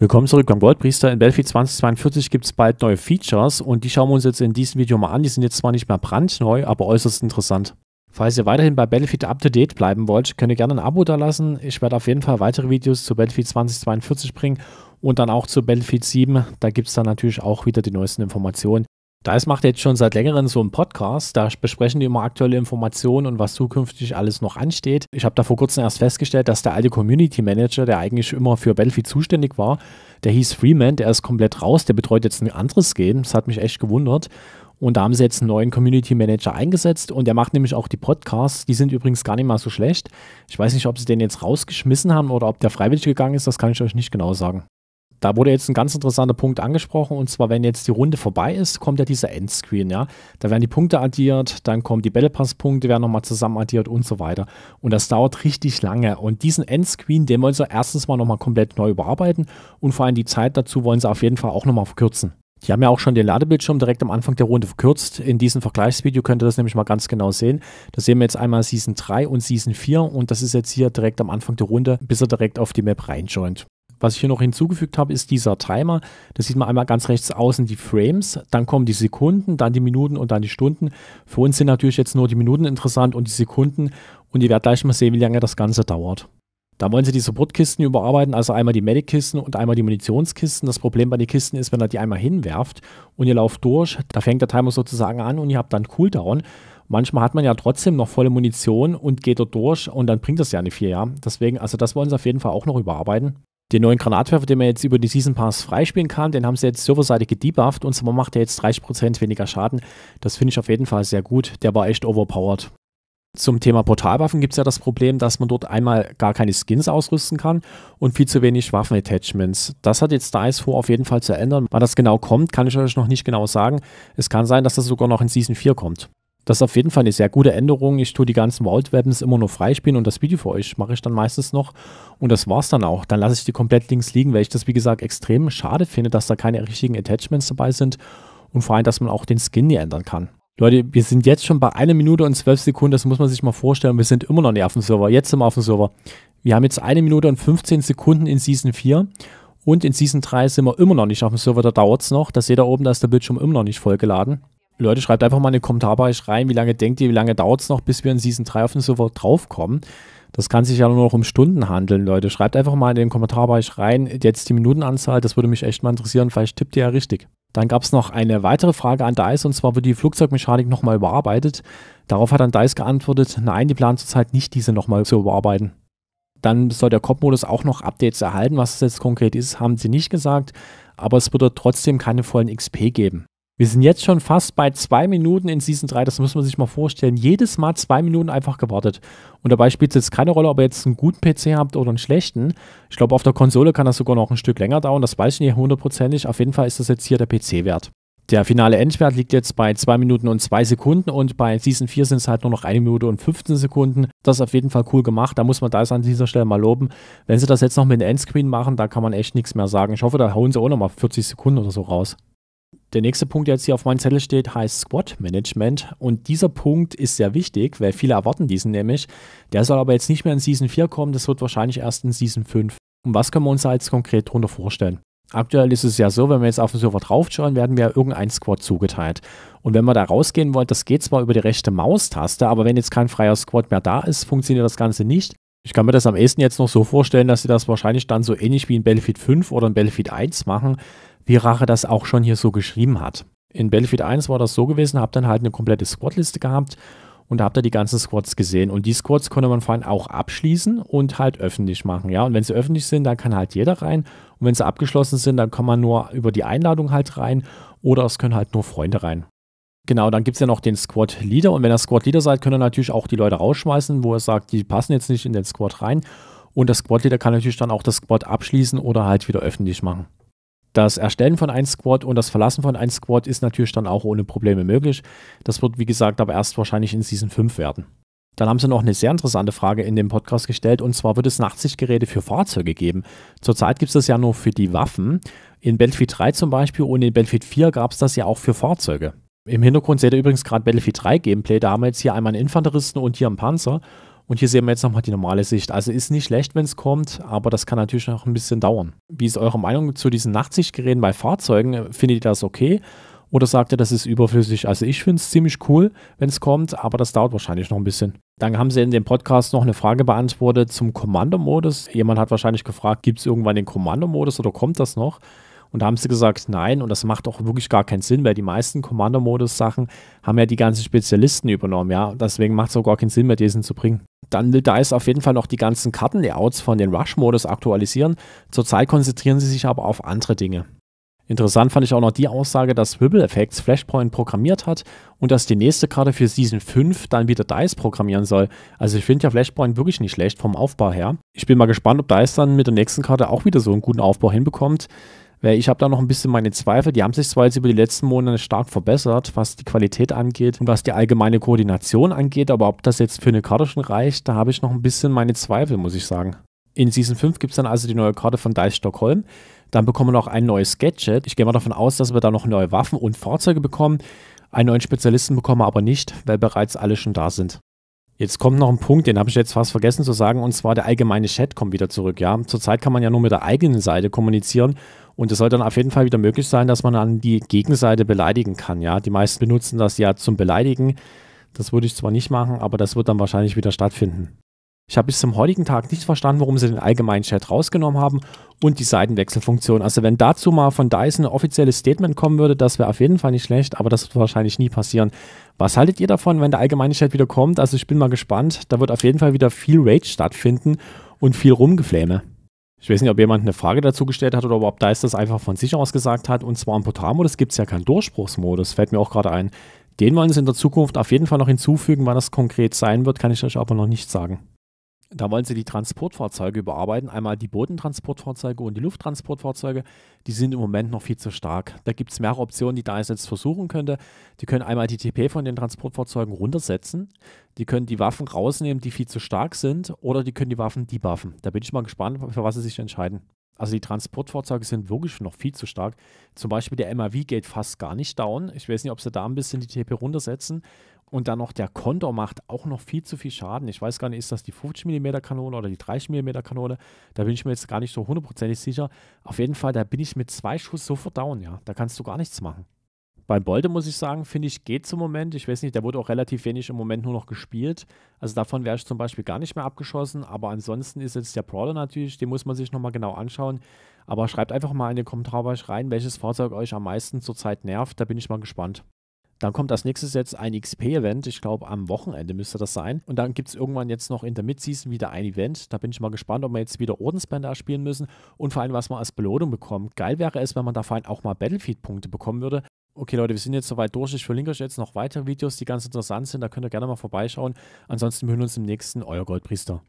Willkommen zurück beim Goldpriester. In Belfi 2042 gibt es bald neue Features und die schauen wir uns jetzt in diesem Video mal an. Die sind jetzt zwar nicht mehr brandneu, aber äußerst interessant. Falls ihr weiterhin bei Battlefield Up to Date bleiben wollt, könnt ihr gerne ein Abo da lassen. Ich werde auf jeden Fall weitere Videos zu Battlefield 2042 bringen und dann auch zu Battlefield 7. Da gibt es dann natürlich auch wieder die neuesten Informationen. Dice macht jetzt schon seit längerem so einen Podcast, da besprechen die immer aktuelle Informationen und was zukünftig alles noch ansteht. Ich habe da vor kurzem erst festgestellt, dass der alte Community Manager, der eigentlich immer für Belfi zuständig war, der hieß Freeman, der ist komplett raus, der betreut jetzt ein anderes Game. Das hat mich echt gewundert. Und da haben sie jetzt einen neuen Community Manager eingesetzt und der macht nämlich auch die Podcasts. Die sind übrigens gar nicht mal so schlecht. Ich weiß nicht, ob sie den jetzt rausgeschmissen haben oder ob der freiwillig gegangen ist, das kann ich euch nicht genau sagen da wurde jetzt ein ganz interessanter Punkt angesprochen, und zwar, wenn jetzt die Runde vorbei ist, kommt ja dieser Endscreen, ja. Da werden die Punkte addiert, dann kommen die Battle Pass-Punkte, werden nochmal zusammen addiert und so weiter. Und das dauert richtig lange. Und diesen Endscreen, den wollen sie erstens mal nochmal komplett neu überarbeiten und vor allem die Zeit dazu wollen sie auf jeden Fall auch nochmal verkürzen. Die haben ja auch schon den Ladebildschirm direkt am Anfang der Runde verkürzt. In diesem Vergleichsvideo könnt ihr das nämlich mal ganz genau sehen. Da sehen wir jetzt einmal Season 3 und Season 4 und das ist jetzt hier direkt am Anfang der Runde, bis er direkt auf die Map reinjoint. Was ich hier noch hinzugefügt habe, ist dieser Timer. Das sieht man einmal ganz rechts außen die Frames, dann kommen die Sekunden, dann die Minuten und dann die Stunden. Für uns sind natürlich jetzt nur die Minuten interessant und die Sekunden und ihr werdet gleich mal sehen, wie lange das Ganze dauert. Da wollen sie die Supportkisten überarbeiten, also einmal die Medic-Kisten und einmal die Munitionskisten. Das Problem bei den Kisten ist, wenn ihr die einmal hinwerft und ihr lauft durch, da fängt der Timer sozusagen an und ihr habt dann Cooldown. Manchmal hat man ja trotzdem noch volle Munition und geht dort durch und dann bringt das ja nicht viel, ja. Deswegen, also das wollen sie auf jeden Fall auch noch überarbeiten. Den neuen Granatwerfer, den man jetzt über die Season Pass freispielen kann, den haben sie jetzt serverseitig gedebufft und zwar macht er jetzt 30% weniger Schaden. Das finde ich auf jeden Fall sehr gut. Der war echt overpowered. Zum Thema Portalwaffen gibt es ja das Problem, dass man dort einmal gar keine Skins ausrüsten kann und viel zu wenig Waffenattachments. Das hat jetzt DICE vor, auf jeden Fall zu ändern. Wann das genau kommt, kann ich euch noch nicht genau sagen. Es kann sein, dass das sogar noch in Season 4 kommt. Das ist auf jeden Fall eine sehr gute Änderung. Ich tue die ganzen World Weapons immer nur freispielen und das Video für euch mache ich dann meistens noch. Und das war's dann auch. Dann lasse ich die komplett links liegen, weil ich das, wie gesagt, extrem schade finde, dass da keine richtigen Attachments dabei sind und vor allem, dass man auch den Skin nie ändern kann. Leute, wir sind jetzt schon bei einer Minute und zwölf Sekunden, das muss man sich mal vorstellen. Wir sind immer noch nicht auf dem Server. Jetzt sind wir auf dem Server. Wir haben jetzt eine Minute und 15 Sekunden in Season 4 und in Season 3 sind wir immer noch nicht auf dem Server, da dauert es noch. Das seht ihr da oben, da ist der Bildschirm immer noch nicht vollgeladen. Leute, schreibt einfach mal in den Kommentarbereich rein, wie lange denkt ihr, wie lange dauert es noch, bis wir in Season 3 auf den Server draufkommen. Das kann sich ja nur noch um Stunden handeln, Leute. Schreibt einfach mal in den Kommentarbereich rein, jetzt die Minutenanzahl, das würde mich echt mal interessieren, vielleicht tippt ihr ja richtig. Dann gab es noch eine weitere Frage an DICE und zwar wird die Flugzeugmechanik nochmal überarbeitet. Darauf hat dann DICE geantwortet, nein, die planen zurzeit nicht, diese nochmal zu überarbeiten. Dann soll der Cop-Modus auch noch Updates erhalten. Was es jetzt konkret ist, haben sie nicht gesagt, aber es würde trotzdem keine vollen XP geben. Wir sind jetzt schon fast bei zwei Minuten in Season 3, das muss man sich mal vorstellen. Jedes Mal zwei Minuten einfach gewartet. Und dabei spielt es jetzt keine Rolle, ob ihr jetzt einen guten PC habt oder einen schlechten. Ich glaube, auf der Konsole kann das sogar noch ein Stück länger dauern, das weiß ich nicht hundertprozentig. Auf jeden Fall ist das jetzt hier der PC-Wert. Der finale Endwert liegt jetzt bei 2 Minuten und 2 Sekunden und bei Season 4 sind es halt nur noch 1 Minute und 15 Sekunden. Das ist auf jeden Fall cool gemacht, da muss man das an dieser Stelle mal loben. Wenn sie das jetzt noch mit dem Endscreen machen, da kann man echt nichts mehr sagen. Ich hoffe, da hauen sie auch nochmal 40 Sekunden oder so raus. Der nächste Punkt, der jetzt hier auf meinem Zettel steht, heißt Squad Management. Und dieser Punkt ist sehr wichtig, weil viele erwarten diesen nämlich. Der soll aber jetzt nicht mehr in Season 4 kommen, das wird wahrscheinlich erst in Season 5. Und was können wir uns da jetzt konkret darunter vorstellen? Aktuell ist es ja so, wenn wir jetzt auf den Server draufschauen, werden wir irgendein Squad zugeteilt. Und wenn wir da rausgehen wollen, das geht zwar über die rechte Maustaste, aber wenn jetzt kein freier Squad mehr da ist, funktioniert das Ganze nicht. Ich kann mir das am ehesten jetzt noch so vorstellen, dass sie das wahrscheinlich dann so ähnlich wie in Battlefield 5 oder in Battlefield 1 machen, wie Rache das auch schon hier so geschrieben hat. In Battlefield 1 war das so gewesen, hab dann halt eine komplette Squadliste gehabt und da habt ihr die ganzen Squads gesehen. Und die Squads konnte man vor allem auch abschließen und halt öffentlich machen. Ja, und wenn sie öffentlich sind, dann kann halt jeder rein. Und wenn sie abgeschlossen sind, dann kann man nur über die Einladung halt rein oder es können halt nur Freunde rein. Genau, dann gibt es ja noch den Squad Leader und wenn ihr Squad Leader seid, könnt ihr natürlich auch die Leute rausschmeißen, wo ihr sagt, die passen jetzt nicht in den Squad rein. Und der Squad Leader kann natürlich dann auch das Squad abschließen oder halt wieder öffentlich machen. Das Erstellen von einem Squad und das Verlassen von einem Squad ist natürlich dann auch ohne Probleme möglich. Das wird, wie gesagt, aber erst wahrscheinlich in Season 5 werden. Dann haben sie noch eine sehr interessante Frage in dem Podcast gestellt und zwar wird es Nachtsichtgeräte für Fahrzeuge geben. Zurzeit gibt es das ja nur für die Waffen. In Battlefield 3 zum Beispiel und in Battlefield 4 gab es das ja auch für Fahrzeuge. Im Hintergrund seht ihr übrigens gerade Battlefield 3 Gameplay. Da haben wir jetzt hier einmal einen Infanteristen und hier einen Panzer. Und hier sehen wir jetzt nochmal die normale Sicht. Also ist nicht schlecht, wenn es kommt, aber das kann natürlich noch ein bisschen dauern. Wie ist eure Meinung zu diesen Nachtsichtgeräten bei Fahrzeugen? Findet ihr das okay? Oder sagt ihr, das ist überflüssig? Also ich finde es ziemlich cool, wenn es kommt, aber das dauert wahrscheinlich noch ein bisschen. Dann haben sie in dem Podcast noch eine Frage beantwortet zum Kommandomodus. Jemand hat wahrscheinlich gefragt, gibt es irgendwann den Kommandomodus oder kommt das noch? Und da haben sie gesagt, nein, und das macht auch wirklich gar keinen Sinn, weil die meisten Commander-Modus-Sachen haben ja die ganzen Spezialisten übernommen, ja. Deswegen macht es auch gar keinen Sinn mehr, diesen zu bringen. Dann will DICE auf jeden Fall noch die ganzen Karten-Layouts von den Rush-Modus aktualisieren. Zurzeit konzentrieren sie sich aber auf andere Dinge. Interessant fand ich auch noch die Aussage, dass Wibble Effects Flashpoint programmiert hat und dass die nächste Karte für Season 5 dann wieder DICE programmieren soll. Also ich finde ja Flashpoint wirklich nicht schlecht vom Aufbau her. Ich bin mal gespannt, ob DICE dann mit der nächsten Karte auch wieder so einen guten Aufbau hinbekommt ich habe da noch ein bisschen meine Zweifel. Die haben sich zwar jetzt über die letzten Monate stark verbessert, was die Qualität angeht und was die allgemeine Koordination angeht, aber ob das jetzt für eine Karte schon reicht, da habe ich noch ein bisschen meine Zweifel, muss ich sagen. In Season 5 gibt es dann also die neue Karte von Dice Stockholm. Dann bekommen wir noch ein neues Gadget. Ich gehe mal davon aus, dass wir da noch neue Waffen und Fahrzeuge bekommen. Einen neuen Spezialisten bekommen wir aber nicht, weil bereits alle schon da sind. Jetzt kommt noch ein Punkt, den habe ich jetzt fast vergessen zu sagen, und zwar der allgemeine Chat kommt wieder zurück. Ja, zurzeit kann man ja nur mit der eigenen Seite kommunizieren und es soll dann auf jeden Fall wieder möglich sein, dass man an die Gegenseite beleidigen kann. Ja, die meisten benutzen das ja zum Beleidigen. Das würde ich zwar nicht machen, aber das wird dann wahrscheinlich wieder stattfinden. Ich habe bis zum heutigen Tag nicht verstanden, warum sie den allgemeinen Chat rausgenommen haben und die Seitenwechselfunktion. Also wenn dazu mal von Dyson ein offizielles Statement kommen würde, das wäre auf jeden Fall nicht schlecht, aber das wird wahrscheinlich nie passieren. Was haltet ihr davon, wenn der allgemeine Chat wieder kommt? Also ich bin mal gespannt. Da wird auf jeden Fall wieder viel Rage stattfinden und viel Rumgefläme. Ich weiß nicht, ob jemand eine Frage dazu gestellt hat oder ob Dice das einfach von sich aus gesagt hat. Und zwar im Portalmodus gibt es ja keinen Durchbruchsmodus, fällt mir auch gerade ein. Den wollen sie in der Zukunft auf jeden Fall noch hinzufügen. Wann das konkret sein wird, kann ich euch aber noch nicht sagen. Da wollen sie die Transportfahrzeuge überarbeiten. Einmal die Bodentransportfahrzeuge und die Lufttransportfahrzeuge. Die sind im Moment noch viel zu stark. Da gibt es mehrere Optionen, die DICE jetzt versuchen könnte. Die können einmal die TP von den Transportfahrzeugen runtersetzen. Die können die Waffen rausnehmen, die viel zu stark sind. Oder die können die Waffen debuffen. Da bin ich mal gespannt, für was sie sich entscheiden. Also die Transportfahrzeuge sind wirklich noch viel zu stark. Zum Beispiel der MAV geht fast gar nicht down. Ich weiß nicht, ob sie da ein bisschen die TP runtersetzen und dann noch der Konter macht auch noch viel zu viel Schaden. Ich weiß gar nicht, ist das die 50 mm Kanone oder die 30 mm Kanone? Da bin ich mir jetzt gar nicht so hundertprozentig sicher. Auf jeden Fall, da bin ich mit zwei Schuss sofort down, ja. Da kannst du gar nichts machen. Beim Bolde muss ich sagen, finde ich, geht zum Moment. Ich weiß nicht, der wurde auch relativ wenig im Moment nur noch gespielt. Also davon wäre ich zum Beispiel gar nicht mehr abgeschossen. Aber ansonsten ist jetzt der Brawler natürlich, den muss man sich nochmal genau anschauen. Aber schreibt einfach mal in den Kommentarbereich rein, welches Fahrzeug euch am meisten zurzeit nervt. Da bin ich mal gespannt. Dann kommt als nächstes jetzt ein XP-Event. Ich glaube, am Wochenende müsste das sein. Und dann gibt es irgendwann jetzt noch in der Mid-Season wieder ein Event. Da bin ich mal gespannt, ob wir jetzt wieder Ordensbänder spielen müssen und vor allem, was wir als Belohnung bekommen. Geil wäre es, wenn man da vor allem auch mal Battlefield-Punkte bekommen würde. Okay, Leute, wir sind jetzt soweit durch. Ich verlinke euch jetzt noch weitere Videos, die ganz interessant sind. Da könnt ihr gerne mal vorbeischauen. Ansonsten hören wir uns im nächsten. Euer Goldpriester.